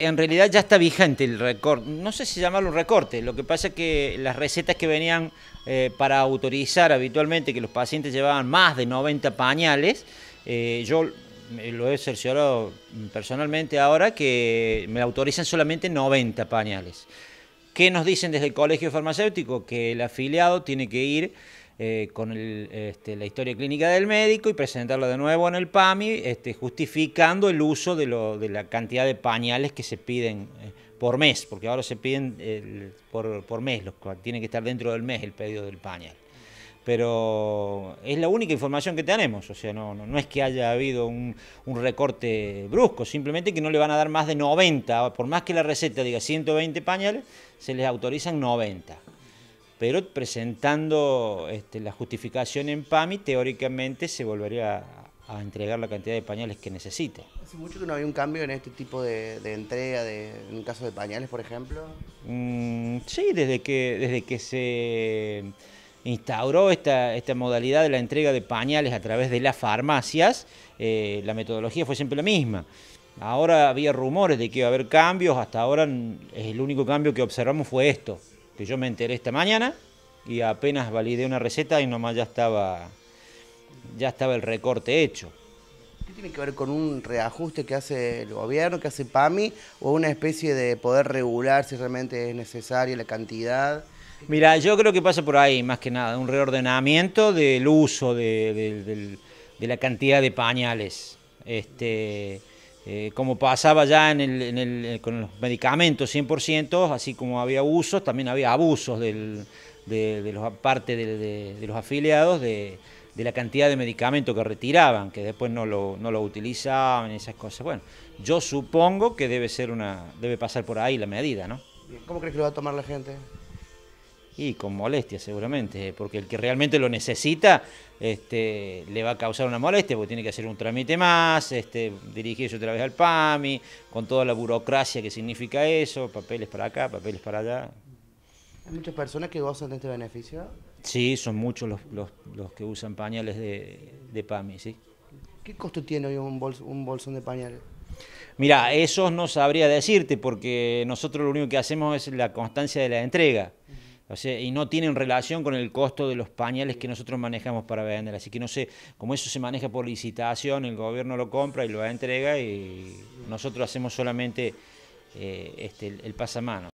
En realidad ya está vigente el recorte, no sé si llamarlo un recorte, lo que pasa es que las recetas que venían eh, para autorizar habitualmente que los pacientes llevaban más de 90 pañales, eh, yo eh, lo he cerciorado personalmente ahora que me autorizan solamente 90 pañales. ¿Qué nos dicen desde el colegio farmacéutico? Que el afiliado tiene que ir eh, con este, la historia clínica del médico y presentarlo de nuevo en el PAMI, este, justificando el uso de, la cantidad de pañales que se piden eh, por mes, porque ahora se piden por, mes, tiene que estar dentro del mes el pedido del pañal. Pero es la única información que tenemos, o sea, no, no, es que haya habido un, recorte brusco, simplemente que no le van a dar más de 90, por más que la receta diga 120 pañales, se les autorizan 90 pero presentando este, la justificación en PAMI, teóricamente se volvería a, entregar la cantidad de pañales que necesite. ¿Hace mucho que no había un cambio en este tipo de, entrega, en el caso de pañales, por ejemplo? Mm, sí, desde que, desde que se instauró esta, modalidad de la entrega de pañales a través de las farmacias, eh, la metodología fue siempre la misma. Ahora había rumores de que iba a haber cambios, hasta ahora el único cambio que observamos fue esto que yo me enteré esta mañana y apenas validé una receta y nomás ya estaba, ya estaba el recorte hecho. ¿Qué tiene que ver con un reajuste que hace el gobierno, que hace PAMI, o una especie de poder regular si realmente es necesaria la cantidad? Mira, yo creo que pasa por ahí, más que nada, un reordenamiento del uso de, la cantidad de pañales. Este, eh, como pasaba ya en el, eh, con los medicamentos 100%, así como había abusos, también había abusos del, de, de parte de, los afiliados de, la cantidad de medicamentos que retiraban, que después no lo, no lo utilizaban y esas cosas. Bueno, yo supongo que debe, ser una, debe pasar por ahí la medida, ¿no? ¿Cómo crees que lo va a tomar la gente? y con molestia seguramente, eh, porque el que realmente lo necesita este, le va a causar una molestia, porque tiene que hacer un trámite más, este, dirigirse otra vez al PAMI, con toda la burocracia que significa eso, papeles para acá, papeles para allá. ¿Hay muchas personas que gozan de este beneficio? Sí, son muchos los, los, los que usan pañales de, PAMI, sí. ¿Qué costo tiene hoy un, un bolsón de pañales? Mira, eso no sabría decirte porque nosotros lo único que hacemos es la constancia de la entrega y no tienen relación con el costo de los pañales que nosotros manejamos para vender. Así que no sé, como eso se maneja por licitación, el gobierno lo compra y lo entrega y nosotros hacemos solamente eh, este, el pasamano.